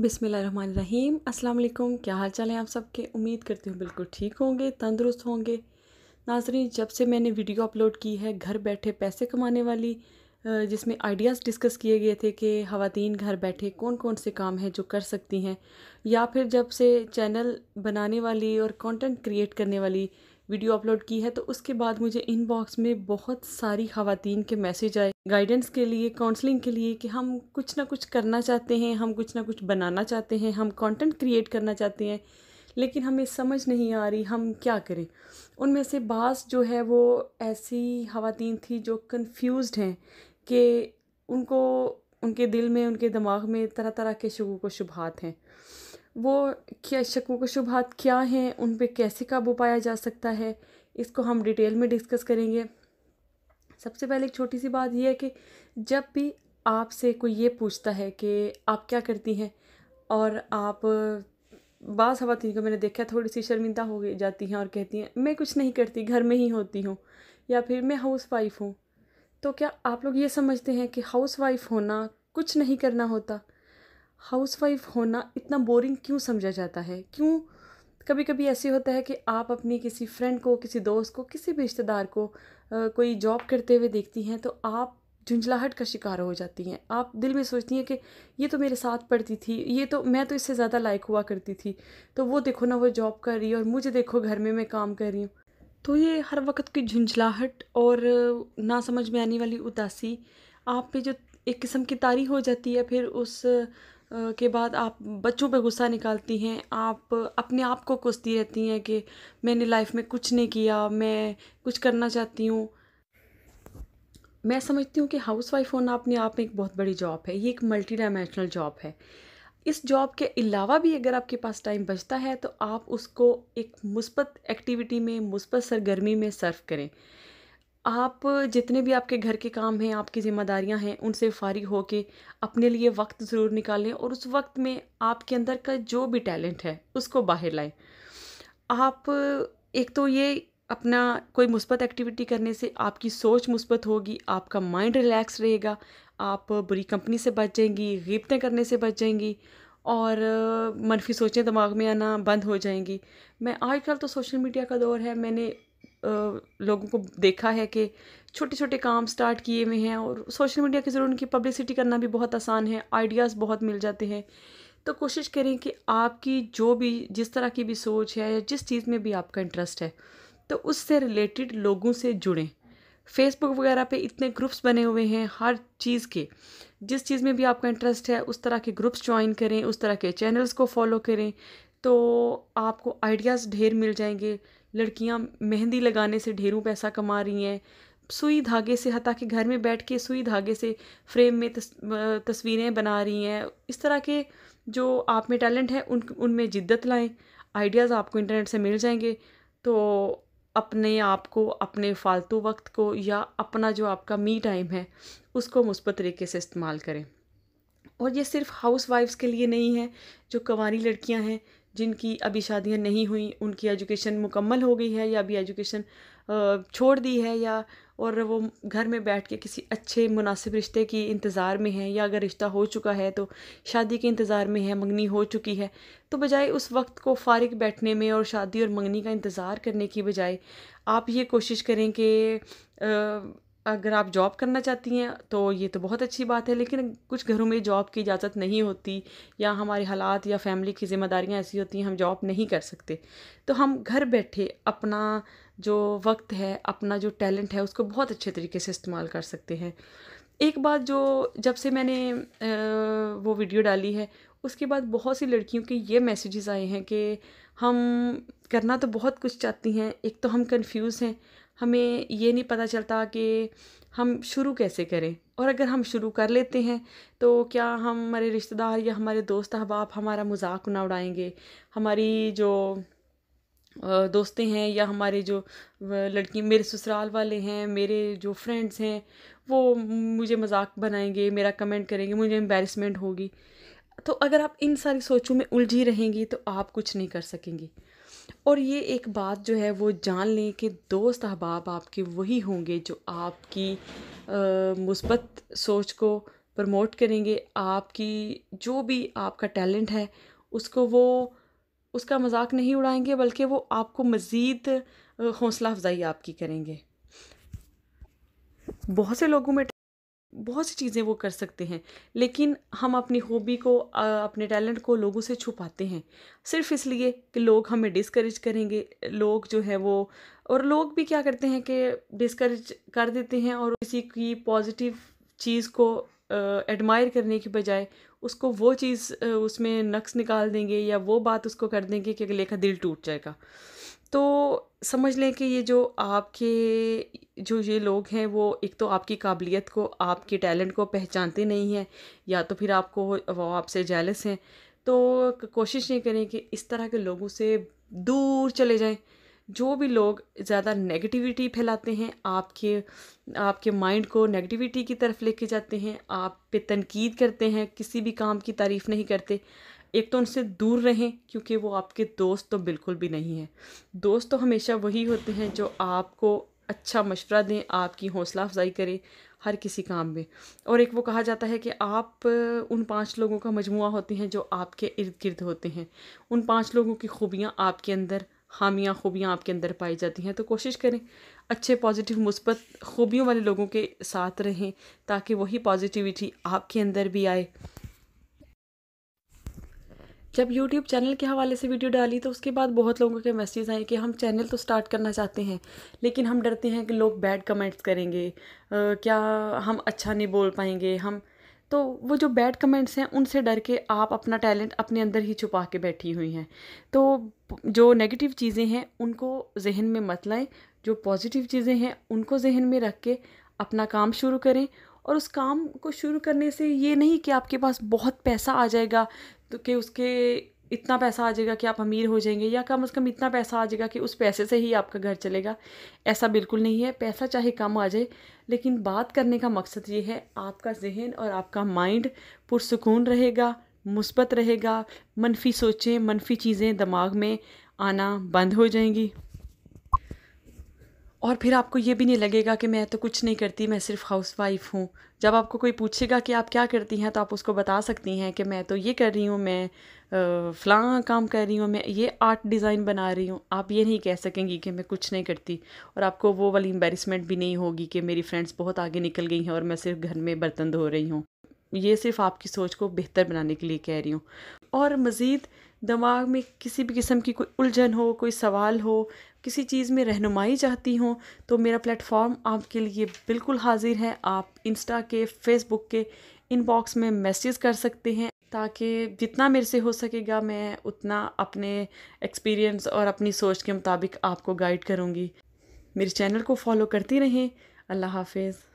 बिसमीम अल्लाम क्या हाल चाल है आप सबके उम्मीद करती हूँ बिल्कुल ठीक होंगे तंदुरुस्त होंगे नाजरीन जब से मैंने वीडियो अपलोड की है घर बैठे पैसे कमाने वाली जिसमें आइडियाज़ डिस्कस किए गए थे कि खातन घर बैठे कौन कौन से काम हैं जो कर सकती हैं या फिर जब से चैनल बनाने वाली और कंटेंट क्रिएट करने वाली वीडियो अपलोड की है तो उसके बाद मुझे इनबॉक्स में बहुत सारी खातन के मैसेज आए गाइडेंस के लिए काउंसलिंग के लिए कि हम कुछ ना कुछ करना चाहते हैं हम कुछ ना कुछ बनाना चाहते हैं हम कंटेंट क्रिएट करना चाहते हैं लेकिन हमें समझ नहीं आ रही हम क्या करें उनमें से बास जो है वो ऐसी खातन थी जो कन्फ्यूज़ हैं कि उनको उनके दिल में उनके दिमाग में तरह तरह के शगु को शुभात हैं वो क्या शकों के शुभात क्या हैं उन पे कैसे काबू पाया जा सकता है इसको हम डिटेल में डिस्कस करेंगे सबसे पहले एक छोटी सी बात यह है कि जब भी आपसे कोई ये पूछता है कि आप क्या करती हैं और आप बास खातन को मैंने देखा थोड़ी सी शर्मिंदा हो जाती हैं और कहती हैं मैं कुछ नहीं करती घर में ही होती हूँ या फिर मैं हाउस वाइफ हूँ तो क्या आप लोग ये समझते हैं कि हाउस वाइफ होना कुछ नहीं करना होता हाउसवाइफ होना इतना बोरिंग क्यों समझा जाता है क्यों कभी कभी ऐसे होता है कि आप अपनी किसी फ्रेंड को किसी दोस्त को किसी भी रिश्तेदार को आ, कोई जॉब करते हुए देखती हैं तो आप झुंझलाहट का शिकार हो जाती हैं आप दिल में सोचती हैं कि ये तो मेरे साथ पढ़ती थी ये तो मैं तो इससे ज़्यादा लायक हुआ करती थी तो वो देखो ना वो जॉब कर रही है और मुझे देखो घर में मैं काम कर रही हूँ तो ये हर वक्त की झुंझलाहट और ना समझ में आने वाली उदासी आप पे जो एक किस्म की तारी हो जाती है फिर उस के बाद आप बच्चों पे गुस्सा निकालती हैं आप अपने आप को कोसती रहती हैं कि मैंने लाइफ में कुछ नहीं किया मैं कुछ करना चाहती हूँ मैं समझती हूँ कि हाउस वाइफ होना अपने आप में एक बहुत बड़ी जॉब है ये एक मल्टी डायमेंशनल जॉब है इस जॉब के अलावा भी अगर आपके पास टाइम बचता है तो आप उसको एक मुस्बत एक्टिविटी में मुस्बत सरगर्मी में सर्व करें आप जितने भी आपके घर के काम हैं आपकी ज़िम्मेदारियां हैं उनसे फारिग हो के अपने लिए वक्त ज़रूर निकालें और उस वक्त में आपके अंदर का जो भी टैलेंट है उसको बाहर लाएं आप एक तो ये अपना कोई मुस्बत एक्टिविटी करने से आपकी सोच मुस्बत होगी आपका माइंड रिलैक्स रहेगा आप बुरी कंपनी से बच जाएंगी गिबतें करने से बच जाएंगी और मनफी सोचें दिमाग में आना बंद हो जाएंगी मैं आजकल तो सोशल मीडिया का दौर है मैंने लोगों को देखा है कि छोटे छोटे काम स्टार्ट किए हुए हैं और सोशल मीडिया के ज़रिए उनकी पब्लिसिटी करना भी बहुत आसान है आइडियाज़ बहुत मिल जाते हैं तो कोशिश करें कि आपकी जो भी जिस तरह की भी सोच है या जिस चीज़ में भी आपका इंटरेस्ट है तो उससे रिलेटेड लोगों से जुड़ें फेसबुक वगैरह पे इतने ग्रुप्स बने हुए हैं हर चीज़ के जिस चीज़ में भी आपका इंटरेस्ट है उस तरह के ग्रुप्स ज्वाइन करें उस तरह के चैनल्स को फॉलो करें तो आपको आइडियाज़ ढेर मिल जाएंगे लड़कियां मेहंदी लगाने से ढेरों पैसा कमा रही हैं सुई धागे से हता के घर में बैठ के सुई धागे से फ्रेम में तस, तस्वीरें बना रही हैं इस तरह के जो आप में टैलेंट है उन उनमें जिद्दत लाएं आइडियाज़ आपको इंटरनेट से मिल जाएंगे तो अपने आप को अपने फालतू वक्त को या अपना जो आपका मी टाइम है उसको मुस्बत तरीके से इस्तेमाल करें और ये सिर्फ हाउस वाइफ्स के लिए नहीं है जो कंवारी लड़कियां हैं जिनकी अभी शादियां नहीं हुई उनकी एजुकेशन मुकम्मल हो गई है या अभी एजुकेशन छोड़ दी है या और वो घर में बैठ के किसी अच्छे मुनासिब रिश्ते की इंतज़ार में है या अगर रिश्ता हो चुका है तो शादी के इंतज़ार में है मंगनी हो चुकी है तो बजाय उस वक्त को फारिग बैठने में और शादी और मंगनी का इंतज़ार करने की बजाय आप ये कोशिश करें कि अगर आप जॉब करना चाहती हैं तो ये तो बहुत अच्छी बात है लेकिन कुछ घरों में जॉब की इजाज़त नहीं होती या हमारे हालात या फैमिली की ज़िम्मेदारियाँ ऐसी होती हैं हम जॉब नहीं कर सकते तो हम घर बैठे अपना जो वक्त है अपना जो टैलेंट है उसको बहुत अच्छे तरीके से इस्तेमाल कर सकते हैं एक बात जो जब से मैंने वो वीडियो डाली है उसके बाद बहुत सी लड़कियों के ये मैसेजेस आए हैं कि हम करना तो बहुत कुछ चाहती हैं एक तो हम कंफ्यूज हैं हमें ये नहीं पता चलता कि हम शुरू कैसे करें और अगर हम शुरू कर लेते हैं तो क्या हम हमारे रिश्तेदार या हमारे दोस्त अहबाब हमारा मजाक ना उड़ाएंगे हमारी जो दोस्तें हैं या हमारे जो लड़की मेरे ससुराल वाले हैं मेरे जो फ्रेंड्स हैं वो मुझे मजाक बनाएंगे मेरा कमेंट करेंगे मुझे एम्बेरसमेंट होगी तो अगर आप इन सारी सोचों में उलझी रहेंगी तो आप कुछ नहीं कर सकेंगी और ये एक बात जो है वो जान लें कि दोस्त अहबाब आपके वही होंगे जो आपकी मुस्बत सोच को प्रमोट करेंगे आपकी जो भी आपका टैलेंट है उसको वो उसका मजाक नहीं उड़ाएंगे बल्कि वो आपको मज़ीद हौसला अफजाई आपकी करेंगे बहुत से लोगों में बहुत सी चीज़ें वो कर सकते हैं लेकिन हम अपनी हॉबी को अपने टैलेंट को लोगों से छुपाते हैं सिर्फ इसलिए कि लोग हमें डिस्करेज करेंगे लोग जो है वो और लोग भी क्या करते हैं कि डिस्करेज कर देते हैं और किसी की पॉजिटिव चीज़ को एडमायर करने के बजाय उसको वो चीज़ उसमें नक्स निकाल देंगे या वो बात उसको कर देंगे कि अगले का दिल टूट जाएगा तो समझ लें कि ये जो आपके जो ये लोग हैं वो एक तो आपकी काबिलियत को आपके टैलेंट को पहचानते नहीं हैं या तो फिर आपको वो आपसे जेलस हैं तो कोशिश नहीं करें कि इस तरह के लोगों से दूर चले जाएं जो भी लोग ज़्यादा नेगेटिविटी फैलाते हैं आपके आपके माइंड को नेगेटिविटी की तरफ लेके जाते हैं आप पे तनकीद करते हैं किसी भी काम की तारीफ़ नहीं करते एक तो उनसे दूर रहें क्योंकि वो आपके दोस्त तो बिल्कुल भी नहीं हैं दोस्त तो हमेशा वही होते हैं जो आपको अच्छा मशवरा दें आपकी हौसला अफजाई करें हर किसी काम में और एक वो कहा जाता है कि आप उन पांच लोगों का मजमु होते हैं जो आपके इर्द गिर्द होते हैं उन पांच लोगों की खूबियाँ आपके अंदर हामियाँ खूबियाँ आपके अंदर पाई जाती हैं तो कोशिश करें अच्छे पॉजिटिव मुस्बत खूबियों वाले लोगों के साथ रहें ताकि वही पॉजिटिविटी आपके अंदर भी आए जब YouTube चैनल के हवाले से वीडियो डाली तो उसके बाद बहुत लोगों के मैसेज आए कि हम चैनल तो स्टार्ट करना चाहते हैं लेकिन हम डरते हैं कि लोग बैड कमेंट्स करेंगे आ, क्या हम अच्छा नहीं बोल पाएंगे हम तो वो जो बैड कमेंट्स हैं उनसे डर के आप अपना टैलेंट अपने अंदर ही छुपा के बैठी हुई हैं तो जो नेगेटिव चीज़ें हैं उनको जहन में मत लाएं जो पॉजिटिव चीज़ें हैं उनको जहन में रख के अपना काम शुरू करें और उस काम को शुरू करने से ये नहीं कि आपके पास बहुत पैसा आ जाएगा तो कि उसके इतना पैसा आ जाएगा कि आप अमीर हो जाएंगे या कम से कम इतना पैसा आ जाएगा कि उस पैसे से ही आपका घर चलेगा ऐसा बिल्कुल नहीं है पैसा चाहे कम आ जाए लेकिन बात करने का मकसद ये है आपका जहन और आपका माइंड पुरसकून रहेगा मुस्बत रहेगा मनफी सोचें मनफी चीज़ें दिमाग में आना बंद हो जाएंगी और फिर आपको ये भी नहीं लगेगा कि मैं तो कुछ नहीं करती मैं सिर्फ हाउस वाइफ हूँ जब आपको कोई पूछेगा कि आप क्या करती हैं तो आप उसको बता सकती हैं कि मैं तो ये कर रही हूँ मैं फ़लाँ काम कर रही हूँ मैं ये आर्ट डिज़ाइन बना रही हूँ आप ये नहीं कह सकेंगी कि मैं कुछ नहीं करती और आपको वो वाली एम्बेरसमेंट भी नहीं होगी कि मेरी फ्रेंड्स बहुत आगे निकल गई हैं और मैं सिर्फ घर में बर्तन धो रही हूँ ये सिर्फ आपकी सोच को बेहतर बनाने के लिए कह रही हूँ और मज़ीद दिमाग में किसी भी किस्म की कोई उलझन हो कोई सवाल हो किसी चीज़ में रहनुमाई चाहती हूँ तो मेरा प्लेटफॉर्म आपके लिए बिल्कुल हाजिर है आप इंस्टा के फेसबुक के इनबॉक्स में मैसेज कर सकते हैं ताकि जितना मेरे से हो सकेगा मैं उतना अपने एक्सपीरियंस और अपनी सोच के मुताबिक आपको गाइड करूँगी मेरे चैनल को फॉलो करती रहें अल्लाह हाफिज़